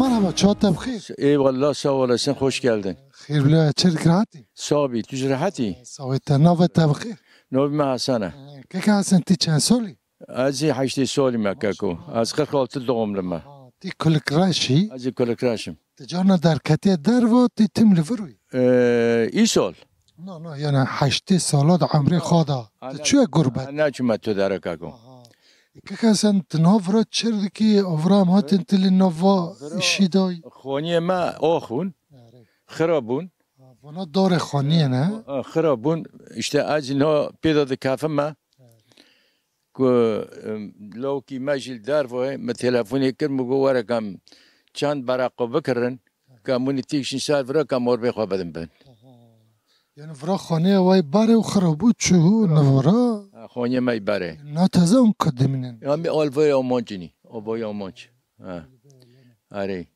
مرحبا چاتم خیر ای والله سوا ولا سن خوش گلدن خیر بلا چر کراتی صابی تو جراحتی صابی تا نو تا بخیر نو ما سنه کک حسن تی چن سولی از 8 سال مککو از خر خالت دوم لما تی کل کراشی از کل کراشم تی در کتی در و تی تم لوروی ای سال نه نه یعنی 8 سالات عمر خدا تو چه گربت نه چمت تو در کگو Kaka sen të në vrat qërë ki o vra hatin të linë në va i shidoj? Khonje ma ohun, khrabun. Vona dore khonje ne? Khrabun, işte acil ho pida dhe kafe ma. Ku lo ki ma jil darvoj, me telefoni kër më gowara kam çand barako bëkërën, kam muni tikshin saat vra kam orbe khwa bëdëm bën. Yani vra khonje vaj bare u khrabu çuhu në vra? خانه می بره نه تازه اون کده می نین همی آلوه آمانچ اینی آبای آمانچ آره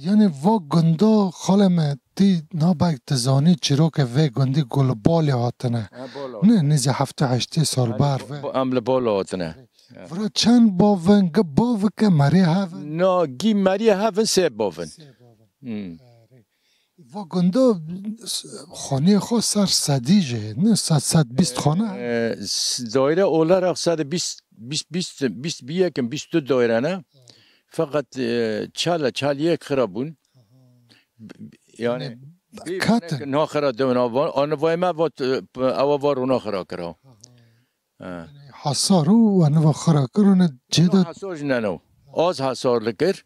یعنی و گنده خاله می تی نا باید تزانی چرا که و گنده گل بالی آتنه نه نیزی هفته هشته سال آره، بار و عمل بالا آتنه ورا چند باون گه باون که مری هفن نا گی مری هفن سه باون سه باون و گنده خانه خو سر صدیجه نه صد صد بیست خانه دایره اولاrak sade 20 20 21 22 daire ne fakat çala çaliye kırabun yani kat nakhara demin avan anvayma vat avavar nakhara kra hasar و انو خرا کرونه جدا hasar نه نو az hasarlıkır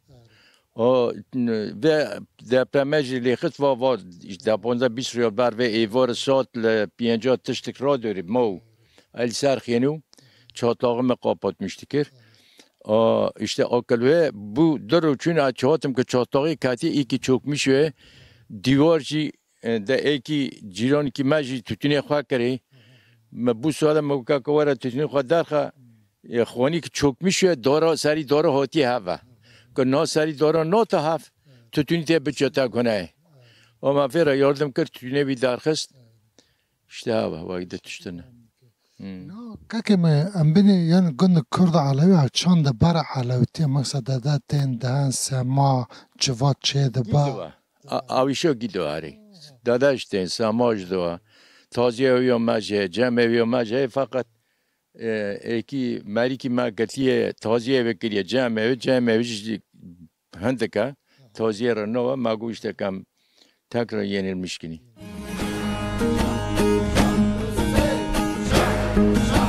O ve depreme jî lêxit va va deponda bîst rêbar ve êvar sat li pênca tiştek ra derî mew el serxênû çatlağı me qapatmış dikir. işte akılve bu duru çün açatım ki çatlağı kati iki çokmuş ve divar jî de ekî cîran ki me jî tütünê xwe kirî me bu sala me wika ke were tütünê xwe derxe xwanî ki çokmuş ve dara serî dara hatiye heve. کنا سری داران نو تحف تو تونی تی بچتا کنه اما فیرا یاردم کرد تونی بی درخست işte hava vayda tüştüne. Hmm. No, kake me ambini yani gönlü kurda alavi ha çanda bara alavi diye maksada da ten dan sema çıva çeyde ba. Avişo gido ari. Dada işte sema jdoa. Taziye uyo e maje, cem uyo e maje e fakat eki meriki merketiye taziye ve kiriye cem evi cem evi هندکه توزیع را نوه ما گوشت کم تک را